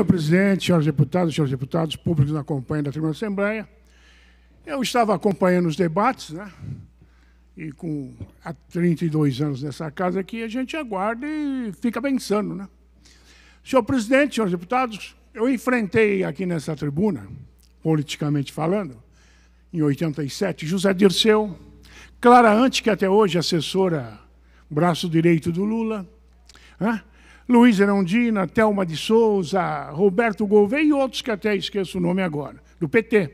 Senhor presidente, senhores deputados, senhores deputados públicos na companhia da Tribuna da Assembleia, eu estava acompanhando os debates, né? E com há 32 anos nessa casa aqui, a gente aguarda e fica pensando, né? Senhor presidente, senhores deputados, eu enfrentei aqui nessa tribuna, politicamente falando, em 87, José Dirceu, Clara Antes, que até hoje é assessora, braço direito do Lula, né? Luiz Erundina, Thelma de Souza, Roberto Gouveia e outros que até esqueço o nome agora, do PT.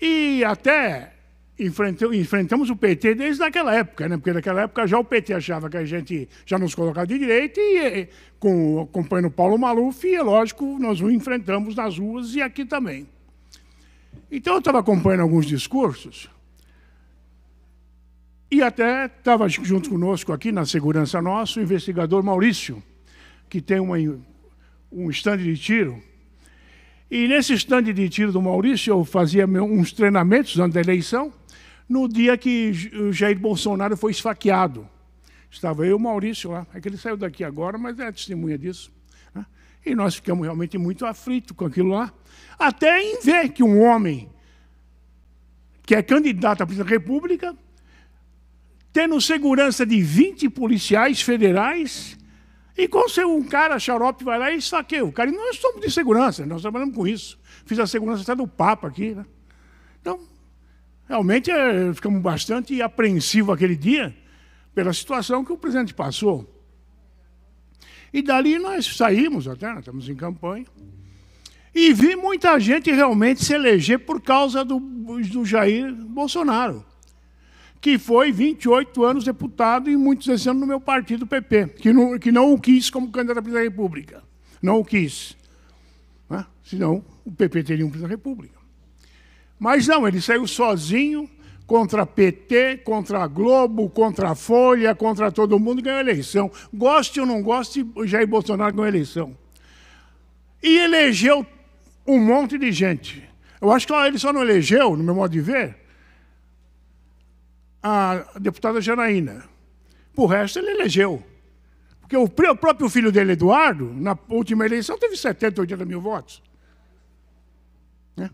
E até enfrentamos o PT desde aquela época, né? porque naquela época já o PT achava que a gente já nos colocava de direita e com, acompanhando Paulo Maluf, e é lógico, nós o enfrentamos nas ruas e aqui também. Então eu estava acompanhando alguns discursos e até estava junto conosco aqui na segurança nosso o investigador Maurício, que tem uma, um estande de tiro. E nesse estande de tiro do Maurício, eu fazia uns treinamentos antes da eleição, no dia que o Jair Bolsonaro foi esfaqueado. Estava eu e o Maurício lá. É que ele saiu daqui agora, mas é testemunha disso. Né? E nós ficamos realmente muito aflitos com aquilo lá. Até em ver que um homem que é candidato à presidência da República tendo segurança de 20 policiais federais. E quando um cara xarope vai lá e saqueia o cara, nós somos de segurança, nós trabalhamos com isso. Fiz a segurança até do Papa aqui. Né? Então, realmente é, ficamos bastante apreensivos aquele dia pela situação que o presidente passou. E dali nós saímos até, nós estamos em campanha. E vi muita gente realmente se eleger por causa do, do Jair Bolsonaro que foi 28 anos deputado e muitos esse ano no meu partido, PP, que não, que não o quis como candidato à presidência da República. Não o quis. Né? Senão, o PP teria um presidente da República. Mas não, ele saiu sozinho contra PT, contra a Globo, contra a Folha, contra todo mundo e ganhou a eleição. Goste ou não goste, Jair Bolsonaro ganhou a eleição. E elegeu um monte de gente. Eu acho que ele só não elegeu, no meu modo de ver, a deputada Janaína. Por resto, ele elegeu. Porque o próprio filho dele, Eduardo, na última eleição, teve 70, 80 mil votos. Né?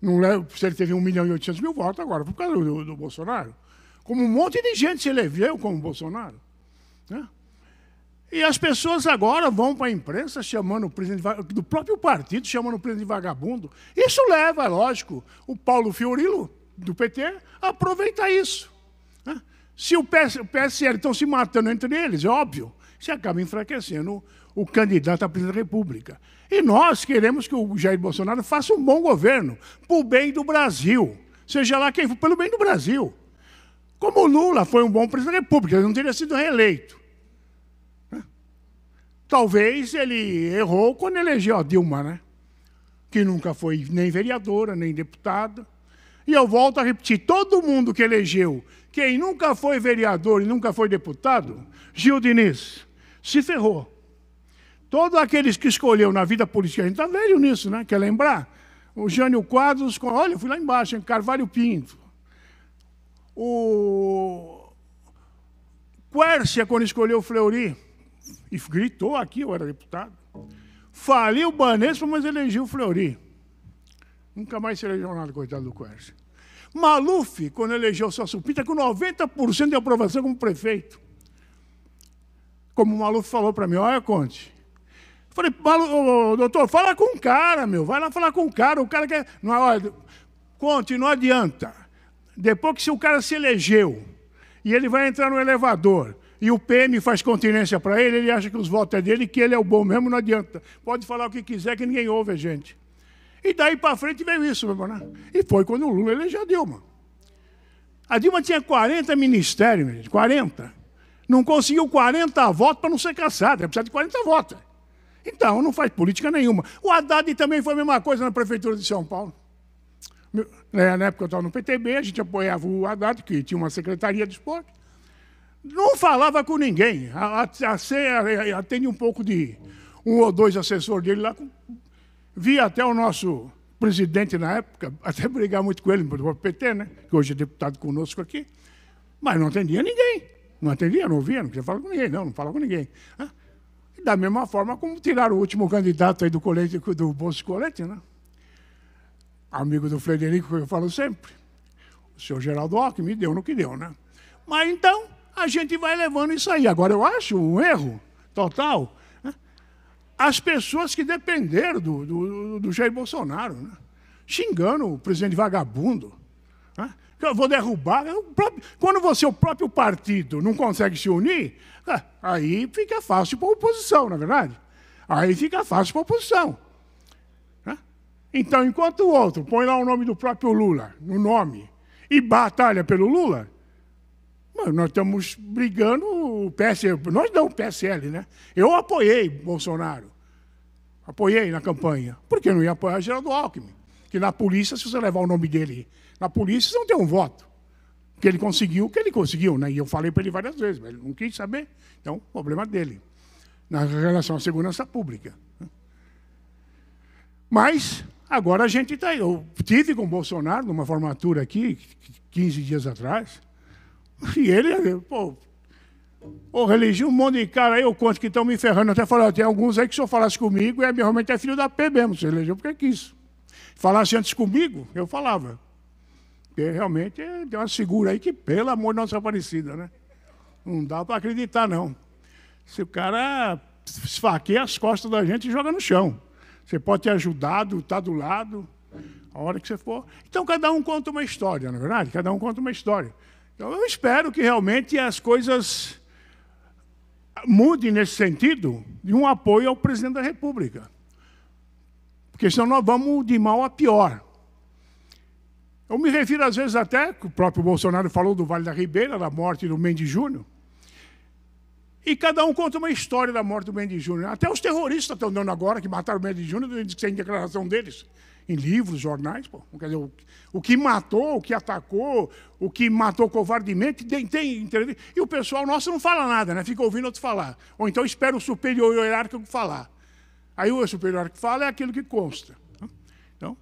Não leva é, se ele teve 1 milhão e 800 mil votos agora, por causa do, do Bolsonaro. Como um monte de gente se elegeu como Bolsonaro. Né? E as pessoas agora vão para a imprensa chamando o presidente do próprio partido, chamando o presidente de vagabundo. Isso leva, lógico, o Paulo Fiorilo, do PT, a aproveitar isso. Se o PSL estão se matando entre eles, é óbvio, você acaba enfraquecendo o candidato à presidência da República. E nós queremos que o Jair Bolsonaro faça um bom governo, para o bem do Brasil. Seja lá quem for, pelo bem do Brasil. Como o Lula foi um bom presidente da República, ele não teria sido reeleito. Talvez ele errou quando elegeu a Dilma, né? que nunca foi nem vereadora, nem deputada. E eu volto a repetir: todo mundo que elegeu quem nunca foi vereador e nunca foi deputado, Gil Diniz, se ferrou. Todos aqueles que escolheu na vida política, a gente está velho nisso, né? Quer lembrar? O Jânio Quadros, olha, eu fui lá embaixo, Carvalho Pinto. O Quércia, quando escolheu o Fleury, e gritou aqui, eu era deputado. Faliu o Banespa, mas elegiu o Fleury. Nunca mais serei elegeu coitado do Quercia. Maluf, quando elegeu Celso supita, com 90% de aprovação como prefeito. Como o Maluf falou para mim, olha, Conte. Falei, doutor, fala com o cara, meu. Vai lá falar com o cara. O cara quer. Não, olha, Conte, não adianta. Depois que se o cara se elegeu e ele vai entrar no elevador e o PM faz continência para ele, ele acha que os votos é dele, que ele é o bom mesmo, não adianta. Pode falar o que quiser, que ninguém ouve a gente. E daí para frente veio isso, meu irmão. Né? E foi quando o Lula elegeu a Dilma. A Dilma tinha 40 ministérios, 40. Não conseguiu 40 votos para não ser caçada, precisa de 40 votos. Então, não faz política nenhuma. O Haddad também foi a mesma coisa na Prefeitura de São Paulo. Né, na época eu estava no PTB, a gente apoiava o Haddad, que tinha uma secretaria de esporte. Não falava com ninguém. Atende um pouco de um ou dois assessores dele lá, Vi até o nosso presidente na época, até brigar muito com ele, do PT, né? que hoje é deputado conosco aqui, mas não atendia ninguém. Não atendia, não ouvia, não queria falar com ninguém, não, não fala com ninguém. Né. Da mesma forma como tiraram o último candidato aí do colete, do Bolso Colete, né? Amigo do Frederico, que eu falo sempre. O senhor Geraldo Alckmin deu no que deu, né? Mas então, a gente vai levando isso aí. Agora, eu acho um erro total as pessoas que dependeram do, do, do Jair Bolsonaro, né? xingando o presidente vagabundo. Né? Que eu vou derrubar. Eu Quando você, o próprio partido, não consegue se unir, ah, aí fica fácil para a oposição, na é verdade. Aí fica fácil para a oposição. Né? Então, enquanto o outro põe lá o nome do próprio Lula, no nome, e batalha pelo Lula, nós estamos brigando o PSL. Nós não, o PSL, né? Eu apoiei Bolsonaro. Apoiei na campanha. Por que não ia apoiar Geraldo Alckmin? Que na polícia, se você levar o nome dele na polícia, você não tem um voto. Porque ele conseguiu o que ele conseguiu, né? E eu falei para ele várias vezes, mas ele não quis saber. Então, problema dele. Na relação à segurança pública. Mas, agora a gente está aí. Eu tive com o Bolsonaro numa formatura aqui, 15 dias atrás, e ele, pô, Ô, religião, um monte de cara aí, eu conto que estão me ferrando. Até falar, tem alguns aí que se eu falasse comigo, é realmente é filho da P mesmo, se religião, porque que isso? Falasse antes comigo, eu falava. Porque realmente é, tem uma segura aí que, pelo amor de nossa Aparecida, né? Não dá para acreditar, não. Se o cara esfaqueia as costas da gente e joga no chão. Você pode ter ajudado, está do lado, a hora que você for. Então, cada um conta uma história, na é verdade? Cada um conta uma história. Então, eu espero que realmente as coisas mude nesse sentido de um apoio ao presidente da República. Porque senão nós vamos de mal a pior. Eu me refiro às vezes até, que o próprio Bolsonaro falou do Vale da Ribeira, da morte do Mendes Júnior. E cada um conta uma história da morte do Mendes Júnior. Até os terroristas estão dando agora, que mataram o Mendes Júnior, dizem que tem declaração deles em livros, jornais. Pô. Quer dizer, o, o, que matou, o que atacou, o que matou covardemente, tem, tem E o pessoal nosso não fala nada, né? fica ouvindo outro falar. Ou então espera o superior hierárquico falar. Aí o superior que fala é aquilo que consta. Então,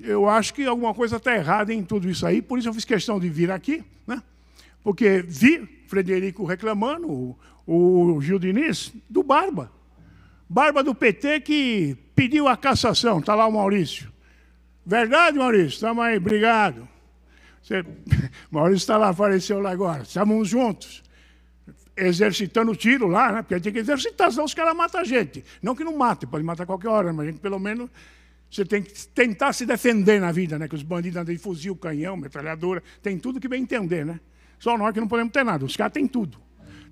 eu acho que alguma coisa está errada em tudo isso aí, por isso eu fiz questão de vir aqui, né? porque vi Frederico reclamando, o, o Gil Diniz, do Barba. Barba do PT que pediu a cassação, está lá o Maurício. Verdade, Maurício? Estamos aí, obrigado. Você... Maurício está lá, apareceu lá agora. Estamos juntos. Exercitando o tiro lá, né? Porque tem que exercitar, senão os caras matam a gente. Não que não mate, pode matar a qualquer hora, mas a gente, pelo menos você tem que tentar se defender na vida, né? Que os bandidos andam de fuzil, canhão, metralhadora, tem tudo que bem entender, né? Só nós que não podemos ter nada. Os caras têm tudo.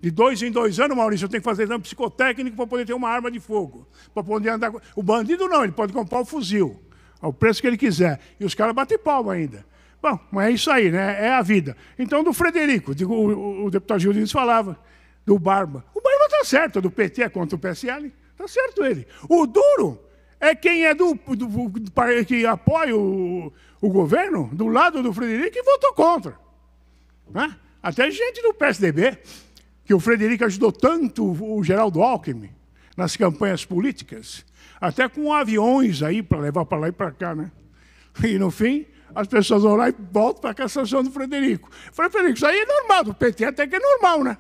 De dois em dois anos, Maurício, eu tenho que fazer exame psicotécnico para poder ter uma arma de fogo. Para poder andar. O bandido não, ele pode comprar o fuzil, ao preço que ele quiser. E os caras batem palma ainda. Bom, mas é isso aí, né? É a vida. Então, do Frederico, digo, o, o deputado Gil Diniz falava, do Barba. O Barba está certo, do PT é contra o PSL, está certo ele. O duro é quem é do, do, do que apoia o, o, governo, do lado do Frederico, e votou contra. Né? Até gente do PSDB que o Frederico ajudou tanto o Geraldo Alckmin nas campanhas políticas, até com aviões aí para levar para lá e para cá, né? E no fim, as pessoas vão lá e voltam para a cassação do Frederico. Eu falei, Frederico, isso aí é normal, do PT até que é normal, né?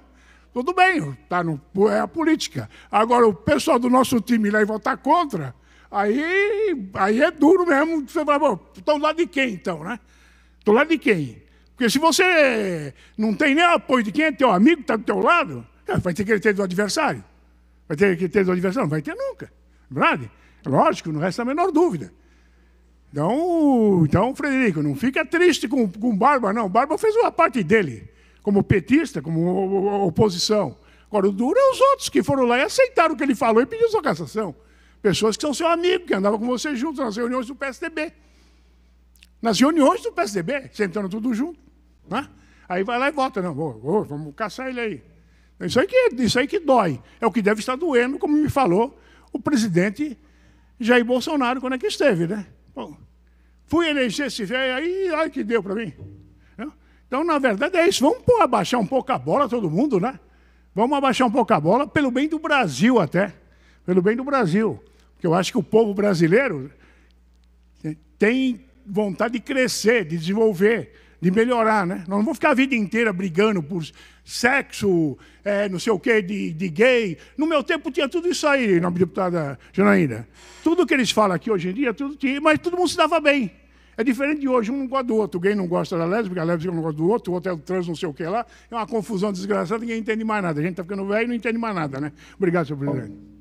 Tudo bem, tá no, é a política. Agora, o pessoal do nosso time lá e votar contra, aí, aí é duro mesmo. Você fala, bom, estou do lado de quem então, né? Do lado de quem? Porque se você não tem nem apoio de quem é teu amigo, está do teu lado, é, vai ter que ele ter do adversário. Vai ter que ter do adversário? Não vai ter nunca. É verdade? Lógico, não resta a menor dúvida. Então, então Frederico, não fica triste com, com Barba, não. Barba fez uma parte dele, como petista, como oposição. Agora, o duro é os outros que foram lá e aceitaram o que ele falou e pediram sua cassação. Pessoas que são seu amigo, que andavam com você junto nas reuniões do PSDB. Nas reuniões do PSDB, sentando tudo junto. Né? Aí vai lá e vota, não, oh, oh, vamos caçar ele aí. Isso aí, que, isso aí que dói. É o que deve estar doendo, como me falou o presidente Jair Bolsonaro quando é que esteve, né? Bom, fui eleger esse velho aí, olha que deu para mim. Né? Então, na verdade, é isso. Vamos pôr, abaixar um pouco a bola, todo mundo, né? Vamos abaixar um pouco a bola, pelo bem do Brasil até. Pelo bem do Brasil. Porque eu acho que o povo brasileiro tem vontade de crescer, de desenvolver de melhorar, né? Nós não vamos ficar a vida inteira brigando por sexo, é, não sei o quê, de, de gay. No meu tempo tinha tudo isso aí, nobre deputada Janaína. Tudo que eles falam aqui hoje em dia, tudo tinha, mas todo mundo se dava bem. É diferente de hoje, um não gosta do outro. O gay não gosta da lésbica, a lésbica não gosta do outro, o outro é o trans, não sei o que lá. É uma confusão desgraçada, ninguém entende mais nada. A gente está ficando velho e não entende mais nada, né? Obrigado, senhor presidente.